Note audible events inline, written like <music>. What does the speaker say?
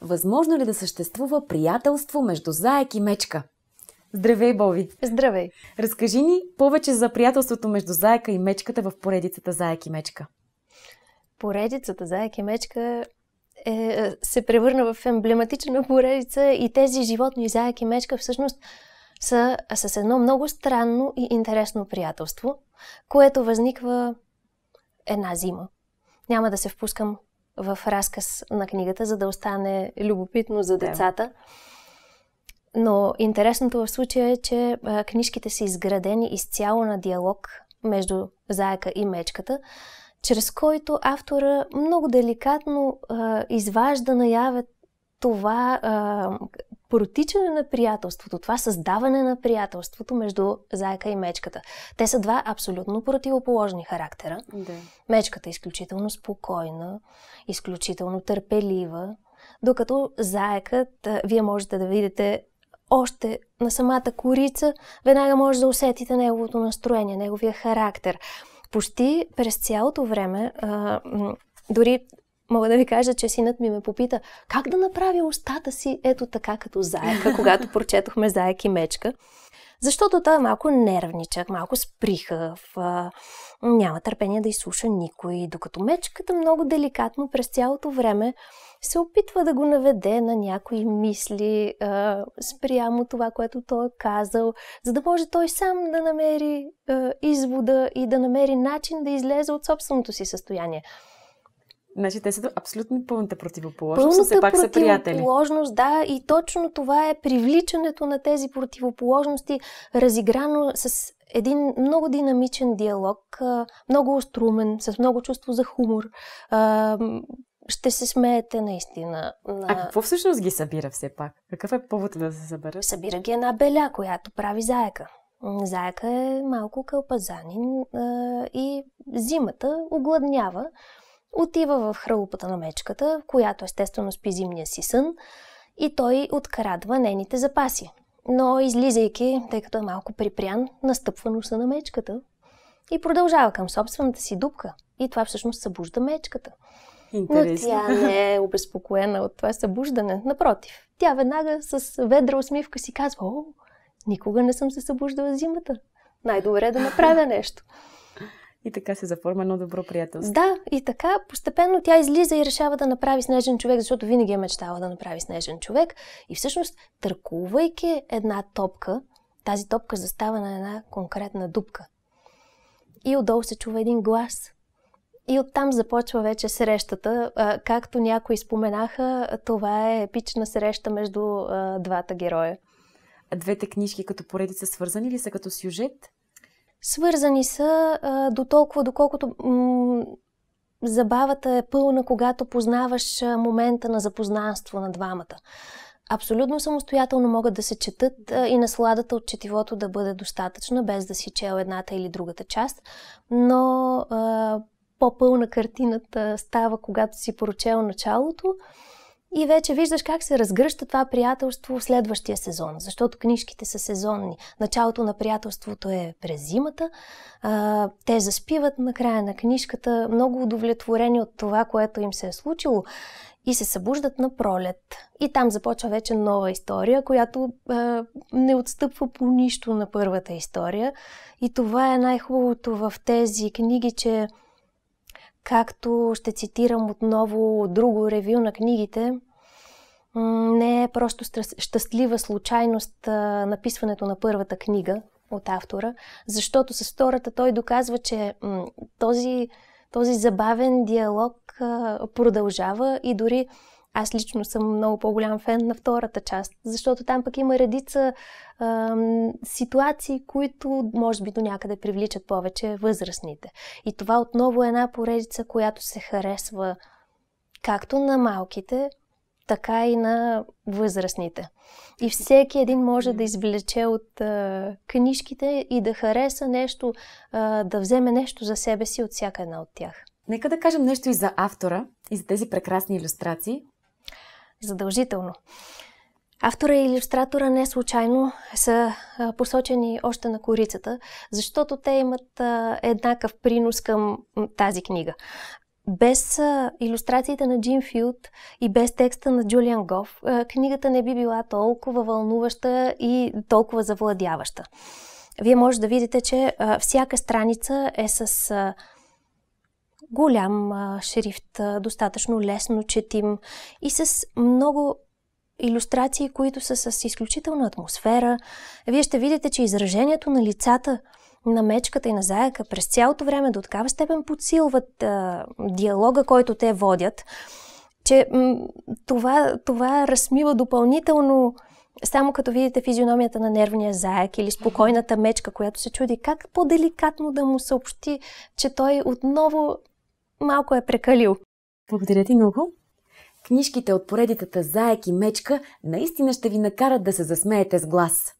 Възможно ли да съществува приятелство между заек и мечка? Здравей, Боби! Здравей! Разкажи ни повече за приятелството между заека и мечката в поредицата Заек и мечка. Поредицата Заек и мечка е, е се превърна в емблематична поредица и тези животни Заек и мечка всъщност са с едно много странно и интересно приятелство, което възниква една зима. Няма да се впускам в разказ на книгата, за да остане любопитно за децата. Но интересното в случая е, че книжките са изградени изцяло на диалог между заека и мечката, чрез който автора много деликатно а, изважда наяве това а, протичане на приятелството, това създаване на приятелството между зайка и мечката. Те са два абсолютно противоположни характера. Да. Мечката е изключително спокойна, изключително търпелива, докато заекът, вие можете да видите още на самата корица, веднага може да усетите неговото настроение, неговия характер. Почти през цялото време, а, дори Мога да ви кажа, че синът ми ме попита как да направя устата си ето така като заека, когато <laughs> прочетохме заек и мечка. Защото той е малко нервничък, малко сприхав, а, няма търпение да изслуша никой, докато мечката много деликатно през цялото време се опитва да го наведе на някои мисли а, спрямо това, което той е казал, за да може той сам да намери а, извода и да намери начин да излезе от собственото си състояние. Значи те са абсолютно пълната противоположност, пълната все пак са приятели. противоположност, да, и точно това е привличането на тези противоположности, разиграно с един много динамичен диалог, много острумен, с много чувство за хумор. Ще се смеете наистина. На... А какво всъщност ги събира все пак? Какъв е повод да се събира? Събира ги една беля, която прави заека. Заека е малко кълпазанин и зимата огладнява отива в хралупата на мечката, в която естествено спи зимния си сън и той открадва нейните запаси. Но излизайки, тъй като е малко припрян, настъпва носа на мечката и продължава към собствената си дупка. И това всъщност събужда мечката. Интересно. Но тя не е обезпокоена от това събуждане. Напротив, тя веднага с ведра усмивка си казва, о, никога не съм се събуждала зимата. Най-добре е да направя <laughs> нещо. И така се заформа едно добро приятелство. Да, и така постепенно тя излиза и решава да направи снежен човек, защото винаги е мечтала да направи снежен човек. И всъщност, търкувайки една топка, тази топка застава на една конкретна дупка. И отдолу се чува един глас. И оттам започва вече срещата. Както някои споменаха, това е епична среща между двата героя. Двете книжки като поредица свързани ли са като сюжет? Свързани са а, до толкова, доколкото м- забавата е пълна, когато познаваш момента на запознанство на двамата. Абсолютно самостоятелно могат да се четат а, и насладата от четивото да бъде достатъчна, без да си чел едната или другата част, но а, по-пълна картината става, когато си поручел началото и вече виждаш как се разгръща това приятелство в следващия сезон, защото книжките са сезонни. Началото на приятелството е през зимата. А, те заспиват на края на книжката, много удовлетворени от това, което им се е случило и се събуждат на пролет. И там започва вече нова история, която а, не отстъпва по нищо на първата история. И това е най-хубавото в тези книги, че Както ще цитирам отново друго ревю на книгите, не е просто щастлива случайност написването на първата книга от автора, защото с втората той доказва, че този, този забавен диалог продължава и дори аз лично съм много по-голям фен на втората част, защото там пък има редица ам, ситуации, които може би до някъде привличат повече възрастните. И това отново е една поредица, която се харесва както на малките, така и на възрастните. И всеки един може да извлече от а, книжките и да хареса нещо, а, да вземе нещо за себе си от всяка една от тях. Нека да кажем нещо и за автора, и за тези прекрасни иллюстрации задължително. Автора и иллюстратора не случайно са посочени още на корицата, защото те имат еднакъв принос към тази книга. Без иллюстрациите на Джим Филд и без текста на Джулиан Гоф, книгата не би била толкова вълнуваща и толкова завладяваща. Вие може да видите, че всяка страница е с голям шрифт, достатъчно лесно четим и с много иллюстрации, които са с изключителна атмосфера. Вие ще видите, че изражението на лицата на мечката и на заека през цялото време до такава степен подсилват а, диалога, който те водят, че м- това, това размива допълнително само като видите физиономията на нервния заек или спокойната мечка, която се чуди как по-деликатно да му съобщи, че той отново малко е прекалил. Благодаря ти много. Книжките от поредицата Заек и Мечка наистина ще ви накарат да се засмеете с глас.